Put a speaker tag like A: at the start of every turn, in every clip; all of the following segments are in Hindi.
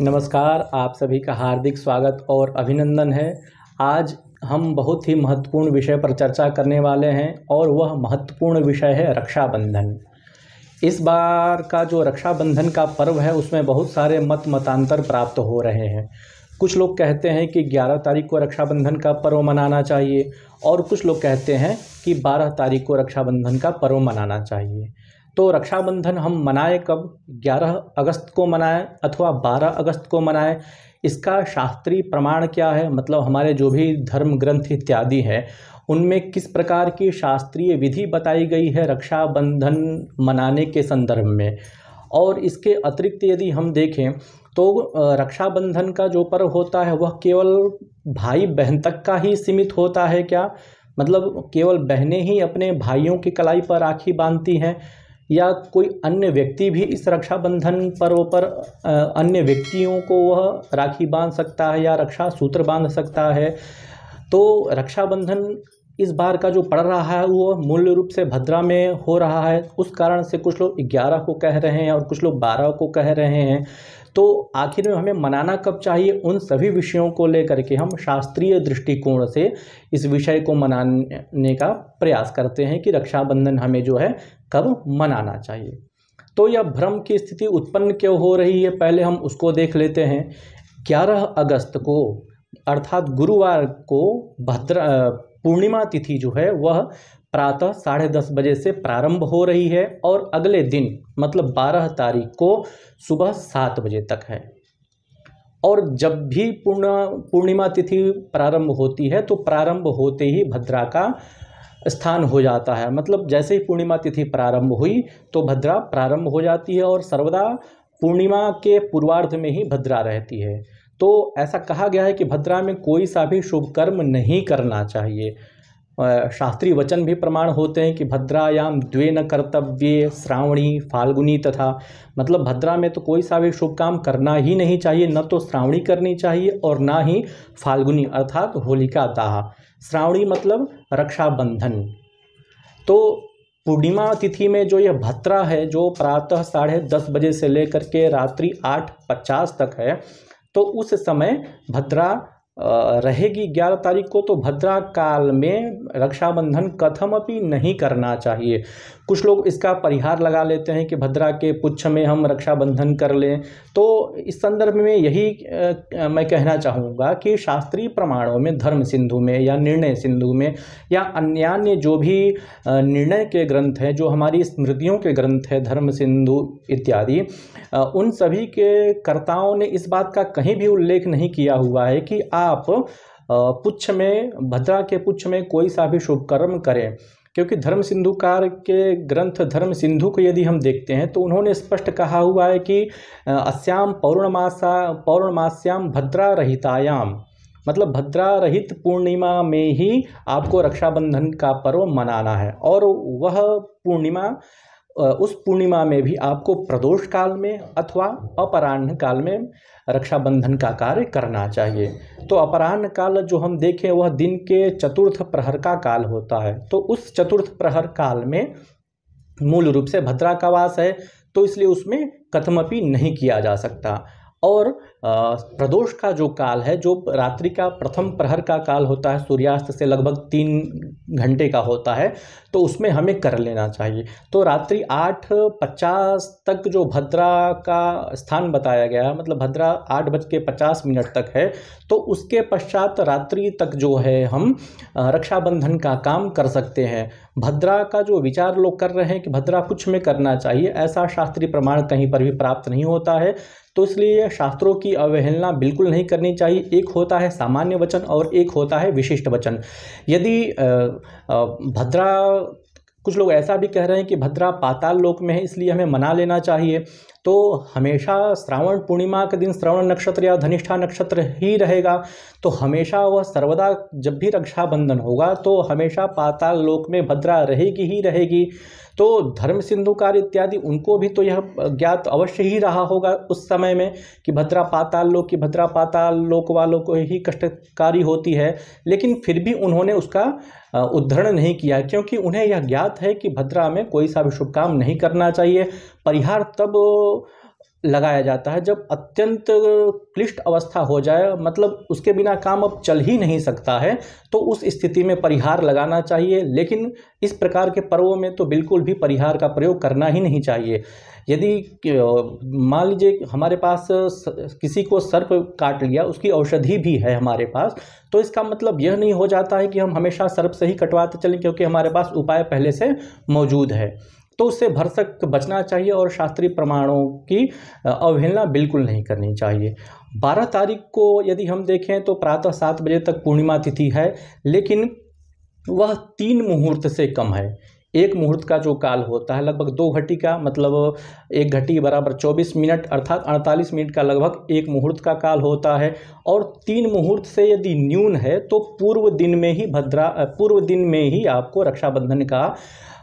A: नमस्कार आप सभी का हार्दिक स्वागत और अभिनंदन है आज हम बहुत ही महत्वपूर्ण विषय पर चर्चा करने वाले हैं और वह महत्वपूर्ण विषय है रक्षाबंधन इस बार का जो रक्षाबंधन का पर्व है उसमें बहुत सारे मत मतांतर प्राप्त हो रहे हैं कुछ लोग कहते हैं कि 11 तारीख को रक्षाबंधन का पर्व मनाना चाहिए और कुछ लोग कहते हैं कि 12 तारीख को रक्षाबंधन का पर्व मनाना चाहिए तो रक्षाबंधन हम मनाएं कब 11 अगस्त को मनाएं अथवा 12 अगस्त को मनाएं इसका शास्त्रीय प्रमाण क्या है मतलब हमारे जो भी धर्म ग्रंथ इत्यादि हैं उनमें किस प्रकार की शास्त्रीय विधि बताई गई है रक्षाबंधन मनाने के संदर्भ में और इसके अतिरिक्त यदि हम देखें तो रक्षाबंधन का जो पर्व होता है वह केवल भाई बहन तक का ही सीमित होता है क्या मतलब केवल बहनें ही अपने भाइयों की कलाई पर राखी बांधती हैं या कोई अन्य व्यक्ति भी इस रक्षाबंधन पर्व पर अन्य व्यक्तियों को वह राखी बांध सकता है या रक्षा सूत्र बांध सकता है तो रक्षाबंधन इस बार का जो पड़ रहा है वो मूल रूप से भद्रा में हो रहा है उस कारण से कुछ लोग ग्यारह को कह रहे हैं और कुछ लोग बारह को कह रहे हैं तो आखिर में हमें मनाना कब चाहिए उन सभी विषयों को लेकर के हम शास्त्रीय दृष्टिकोण से इस विषय को मनाने का प्रयास करते हैं कि रक्षाबंधन हमें जो है कब मनाना चाहिए तो यह भ्रम की स्थिति उत्पन्न क्यों हो रही है पहले हम उसको देख लेते हैं ग्यारह अगस्त को अर्थात गुरुवार को भद्र पूर्णिमा तिथि जो है वह प्रातः साढ़े दस बजे से प्रारंभ हो रही है और अगले दिन मतलब बारह तारीख को सुबह सात बजे तक है और जब भी पूर्ण पूर्णिमा तिथि प्रारंभ होती है तो प्रारंभ होते ही भद्रा का स्थान हो जाता है मतलब जैसे ही पूर्णिमा तिथि प्रारंभ हुई तो भद्रा प्रारंभ हो जाती है और सर्वदा पूर्णिमा के पूर्वार्ध में ही भद्रा रहती है तो ऐसा कहा गया है कि भद्रा में कोई सा भी शुभ कर्म नहीं करना चाहिए शास्त्रीय वचन भी प्रमाण होते हैं कि भद्रायाम द्वे न कर्तव्य श्रावणी फाल्गुनी तथा मतलब भद्रा में तो कोई सा भी शुभ काम करना ही नहीं चाहिए न तो श्रावणी करनी चाहिए और ना ही फाल्गुनी अर्थात होलिका दाह श्रावणी मतलब रक्षाबंधन तो पूर्णिमा तिथि में जो यह भद्रा है जो प्रातः साढ़े दस बजे से लेकर के रात्रि आठ पचास तक है तो उस समय भद्रा रहेगी ग्यारह तारीख को तो भद्रा काल में रक्षाबंधन कथम अपनी नहीं करना चाहिए कुछ लोग इसका परिहार लगा लेते हैं कि भद्रा के पुच्छ में हम रक्षाबंधन कर लें तो इस संदर्भ में यही मैं कहना चाहूँगा कि शास्त्रीय प्रमाणों में धर्म सिंधु में या निर्णय सिंधु में या अन्यान्य जो भी निर्णय के ग्रंथ हैं जो हमारी स्मृतियों के ग्रंथ हैं धर्म सिंधु इत्यादि उन सभी के कर्ताओं ने इस बात का कहीं भी उल्लेख नहीं किया हुआ है कि आ आप पुच्छ में भद्रा के पुच्छ में कोई सा भी शुभ कर्म करें क्योंकि धर्म सिंधुकार के ग्रंथ धर्म सिंधु को यदि हम देखते हैं तो उन्होंने स्पष्ट कहा हुआ है कि अस्याम पौर्णमासा पौर्णमास्याम भद्रा रहितायाम मतलब भद्रा रहित पूर्णिमा में ही आपको रक्षाबंधन का पर्व मनाना है और वह पूर्णिमा उस पूर्णिमा में भी आपको प्रदोष काल में अथवा अपराह्न काल में रक्षाबंधन का कार्य करना चाहिए तो अपराह्न काल जो हम देखें वह दिन के चतुर्थ प्रहर का काल होता है तो उस चतुर्थ प्रहर काल में मूल रूप से भद्रा का वास है तो इसलिए उसमें कथमपि नहीं किया जा सकता और प्रदोष का जो काल है जो रात्रि का प्रथम प्रहर का काल होता है सूर्यास्त से लगभग तीन घंटे का होता है तो उसमें हमें कर लेना चाहिए तो रात्रि आठ पचास तक जो भद्रा का स्थान बताया गया मतलब भद्रा आठ बज के पचास मिनट तक है तो उसके पश्चात रात्रि तक जो है हम रक्षाबंधन का काम कर सकते हैं भद्रा का जो विचार लोग कर रहे हैं कि भद्रा कुछ में करना चाहिए ऐसा शास्त्रीय प्रमाण कहीं पर भी प्राप्त नहीं होता है तो इसलिए शास्त्रों की अवहेलना बिल्कुल नहीं करनी चाहिए एक होता है सामान्य वचन और एक होता है विशिष्ट वचन यदि भद्रा कुछ लोग ऐसा भी कह रहे हैं कि भद्रा पाताल लोक में है इसलिए हमें मना लेना चाहिए तो हमेशा श्रावण पूर्णिमा के दिन श्रवण नक्षत्र या धनिष्ठा नक्षत्र ही रहेगा तो हमेशा वह सर्वदा जब भी रक्षाबंधन होगा तो हमेशा पाताल लोक में भद्रा रहेगी ही रहेगी तो धर्म सिंधुकार इत्यादि उनको भी तो यह ज्ञात अवश्य ही रहा होगा उस समय में कि भद्रा पाताल लोक की भद्रा पाताल लोक वालों को ही कष्टकारी होती है लेकिन फिर भी उन्होंने उसका उद्धरण नहीं किया क्योंकि उन्हें यह ज्ञात है कि भद्रा में कोई सा भी शुभ काम नहीं करना चाहिए परिहार तब लगाया जाता है जब अत्यंत क्लिष्ट अवस्था हो जाए मतलब उसके बिना काम अब चल ही नहीं सकता है तो उस स्थिति में परिहार लगाना चाहिए लेकिन इस प्रकार के पर्वों में तो बिल्कुल भी परिहार का प्रयोग करना ही नहीं चाहिए यदि मान लीजिए हमारे पास किसी को सर्प काट लिया उसकी औषधि भी है हमारे पास तो इसका मतलब यह नहीं हो जाता है कि हम हमेशा सर्प से ही कटवाते चलें क्योंकि हमारे पास उपाय पहले से मौजूद है तो उससे भरसक बचना चाहिए और शास्त्रीय प्रमाणों की अवहेलना बिल्कुल नहीं करनी चाहिए 12 तारीख को यदि हम देखें तो प्रातः सात बजे तक पूर्णिमा तिथि है लेकिन वह तीन मुहूर्त से कम है एक मुहूर्त का जो काल होता है लगभग दो घटी का मतलब एक घटी बराबर 24 मिनट अर्थात 48 मिनट का लगभग एक मुहूर्त का काल होता है और तीन मुहूर्त से यदि न्यून है तो पूर्व दिन में ही भद्रा पूर्व दिन में ही आपको रक्षाबंधन का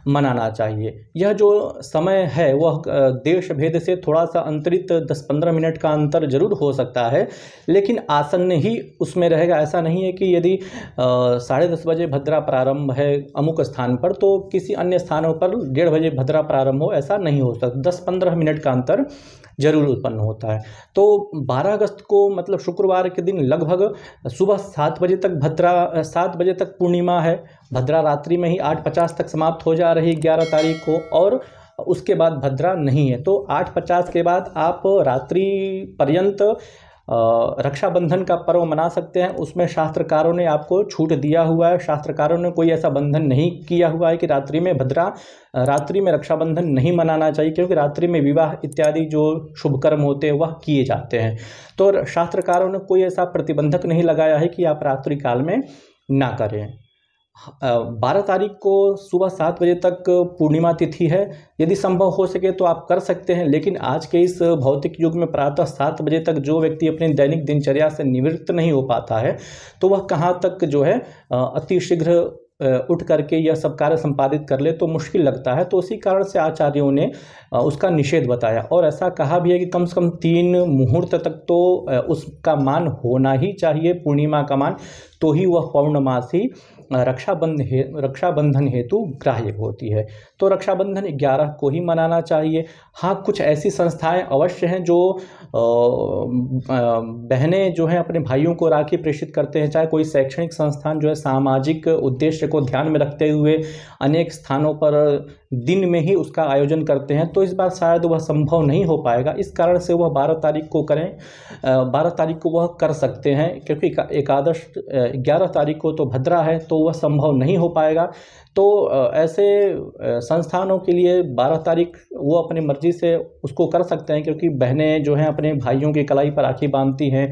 A: मनाना चाहिए यह जो समय है वह देश भेद से थोड़ा सा अंतरित दस पंद्रह मिनट का अंतर जरूर हो सकता है लेकिन आसन ही उसमें रहेगा ऐसा नहीं है कि यदि साढ़े दस बजे भद्रा प्रारंभ है अमुक स्थान पर तो किसी अन्य स्थानों पर डेढ़ बजे भद्रा प्रारंभ हो ऐसा नहीं हो सकता दस पंद्रह मिनट का अंतर जरूर उत्पन्न होता है तो 12 अगस्त को मतलब शुक्रवार के दिन लगभग सुबह सात बजे तक भद्रा सात बजे तक पूर्णिमा है भद्रा रात्रि में ही आठ पचास तक समाप्त हो जा रही ग्यारह तारीख को और उसके बाद भद्रा नहीं है तो आठ पचास के बाद आप रात्रि पर्यंत रक्षाबंधन का पर्व मना सकते हैं उसमें शास्त्रकारों ने आपको छूट दिया हुआ है शास्त्रकारों ने कोई ऐसा बंधन नहीं किया हुआ है कि रात्रि में भद्रा रात्रि में रक्षाबंधन नहीं मनाना चाहिए क्योंकि रात्रि में विवाह इत्यादि जो शुभ कर्म होते हैं वह किए जाते हैं तो शास्त्रकारों ने कोई ऐसा प्रतिबंधक नहीं लगाया है कि आप रात्रि काल में ना करें बारह तारीख को सुबह सात बजे तक पूर्णिमा तिथि है यदि संभव हो सके तो आप कर सकते हैं लेकिन आज के इस भौतिक युग में प्रातः सात बजे तक जो व्यक्ति अपनी दैनिक दिनचर्या से निवृत्त नहीं हो पाता है तो वह कहाँ तक जो है अतिशीघ्र उठ करके यह सब कार्य संपादित कर ले तो मुश्किल लगता है तो उसी कारण से आचार्यों ने उसका निषेध बताया और ऐसा कहा भी है कि कम से कम तीन मुहूर्त तक तो उसका मान होना ही चाहिए पूर्णिमा का मान तो ही वह पौर्णमासी रक्षाबंध हे रक्षाबंधन हेतु ग्राह्य होती है तो रक्षाबंधन ग्यारह को ही मनाना चाहिए हाँ कुछ ऐसी संस्थाएं अवश्य हैं जो बहनें जो हैं अपने भाइयों को राखी प्रेषित करते हैं चाहे कोई शैक्षणिक संस्थान जो है सामाजिक उद्देश्य को ध्यान में रखते हुए अनेक स्थानों पर दिन में ही उसका आयोजन करते हैं तो इस बार शायद वह संभव नहीं हो पाएगा इस कारण से वह बारह तारीख को करें बारह तारीख को वह कर सकते हैं क्योंकि एकादश ग्यारह तारीख को तो भद्रा है तो वह संभव नहीं हो पाएगा तो ऐसे संस्थानों के लिए 12 तारीख वो अपनी मर्ज़ी से उसको कर सकते हैं क्योंकि बहनें जो हैं अपने भाइयों की कलाई पर राखी बांधती हैं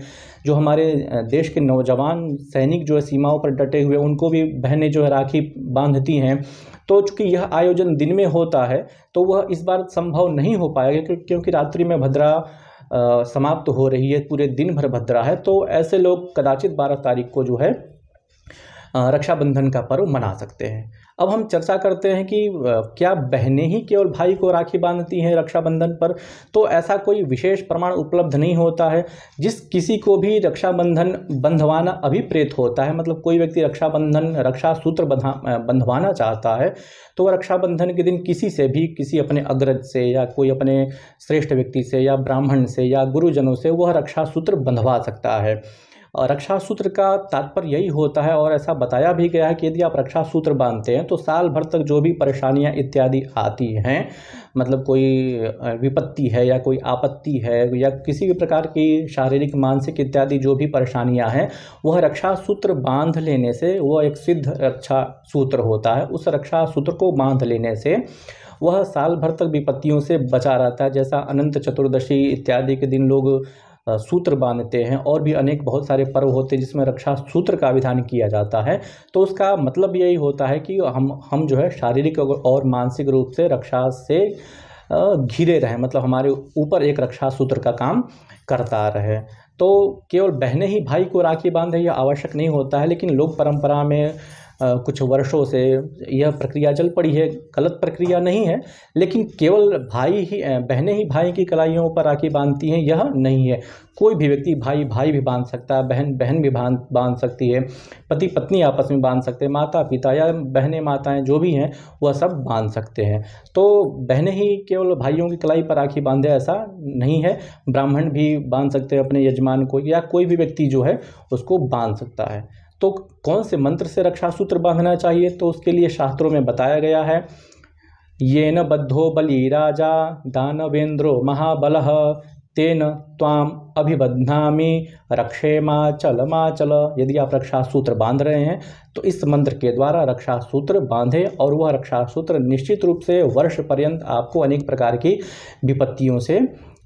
A: जो हमारे देश के नौजवान सैनिक जो है सीमाओं पर डटे हुए उनको भी बहनें जो है राखी बांधती हैं तो चूँकि यह आयोजन दिन में होता है तो वह इस बार संभव नहीं हो पाएगा क्योंकि रात्रि में भद्रा समाप्त तो हो रही है पूरे दिन भर भद्रा है तो ऐसे लोग कदाचित बारह तारीख को जो है रक्षाबंधन का पर्व मना सकते हैं अब हम चर्चा करते हैं कि क्या बहनें ही केवल भाई को राखी बांधती हैं रक्षाबंधन पर तो ऐसा कोई विशेष प्रमाण उपलब्ध नहीं होता है जिस किसी को भी रक्षाबंधन बंधवाना अभिप्रेत होता है मतलब कोई व्यक्ति रक्षाबंधन रक्षा सूत्र बंधा बंधवाना चाहता है तो वह रक्षाबंधन के दिन किसी से भी किसी अपने अग्रज से या कोई अपने श्रेष्ठ व्यक्ति से या ब्राह्मण से या गुरुजनों से वह रक्षा सूत्र बंधवा सकता है रक्षा सूत्र का तात्पर्य यही होता है और ऐसा बताया भी गया है कि यदि आप रक्षा सूत्र बांधते हैं तो साल भर तक जो भी परेशानियां इत्यादि आती हैं मतलब कोई विपत्ति है या कोई आपत्ति है या किसी भी प्रकार की शारीरिक मानसिक इत्यादि जो भी परेशानियां हैं वह रक्षा सूत्र बांध लेने से वह एक सिद्ध रक्षा सूत्र होता है उस रक्षा सूत्र को बांध लेने से वह साल भर तक विपत्तियों से बचा रहता है जैसा अनंत चतुर्दशी इत्यादि के दिन लोग सूत्र बांधते हैं और भी अनेक बहुत सारे पर्व होते हैं जिसमें रक्षा सूत्र का विधान किया जाता है तो उसका मतलब यही होता है कि हम हम जो है शारीरिक और मानसिक रूप से रक्षा से घिरे रहें मतलब हमारे ऊपर एक रक्षा सूत्र का काम करता रहे तो केवल बहने ही भाई को राखी बांधे यह आवश्यक नहीं होता है लेकिन लोग परंपरा में कुछ वर्षों से यह प्रक्रिया चल पड़ी है गलत प्रक्रिया नहीं है लेकिन केवल भाई ही बहनें ही भाई की कलाइयों पर राखी बांधती हैं यह नहीं है कोई भी व्यक्ति भाई भाई भी बांध सकता है बहन बहन भी बांध बांध सकती है पति पत्नी आपस में बांध सकते हैं माता पिता या बहनें माताएं जो भी हैं वह सब बांध सकते हैं तो बहनें ही केवल भाइयों की कलाई पर राखी बांधे ऐसा नहीं है ब्राह्मण भी बांध सकते हैं अपने यजमान को या कोई भी व्यक्ति जो है उसको बांध सकता है तो कौन से मंत्र से रक्षा सूत्र बांधना चाहिए तो उसके लिए शास्त्रों में बताया गया है ये न बद्धो बलि राजा दानवेंद्रो महाबल तेन त्वाम अभिबध्नामी रक्षेमाचल माचल यदि आप रक्षा सूत्र बांध रहे हैं तो इस मंत्र के द्वारा रक्षा सूत्र बांधे और वह रक्षा सूत्र निश्चित रूप से वर्ष पर्यंत आपको अनेक प्रकार की विपत्तियों से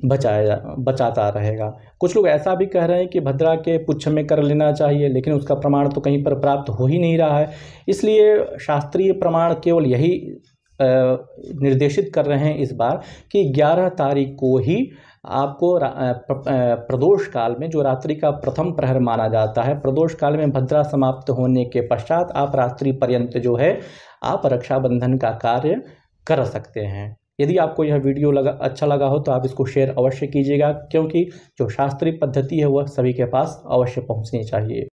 A: बचाया बचाता रहेगा कुछ लोग ऐसा भी कह रहे हैं कि भद्रा के पुच्छ में कर लेना चाहिए लेकिन उसका प्रमाण तो कहीं पर प्राप्त हो ही नहीं रहा है इसलिए शास्त्रीय प्रमाण केवल यही निर्देशित कर रहे हैं इस बार कि 11 तारीख को ही आपको प्रदोष काल में जो रात्रि का प्रथम प्रहर माना जाता है प्रदोष काल में भद्रा समाप्त होने के पश्चात आप रात्रि पर्यंत जो है आप रक्षाबंधन का कार्य कर सकते हैं यदि आपको यह वीडियो लगा अच्छा लगा हो तो आप इसको शेयर अवश्य कीजिएगा क्योंकि जो शास्त्रीय पद्धति है वह सभी के पास अवश्य पहुंचनी चाहिए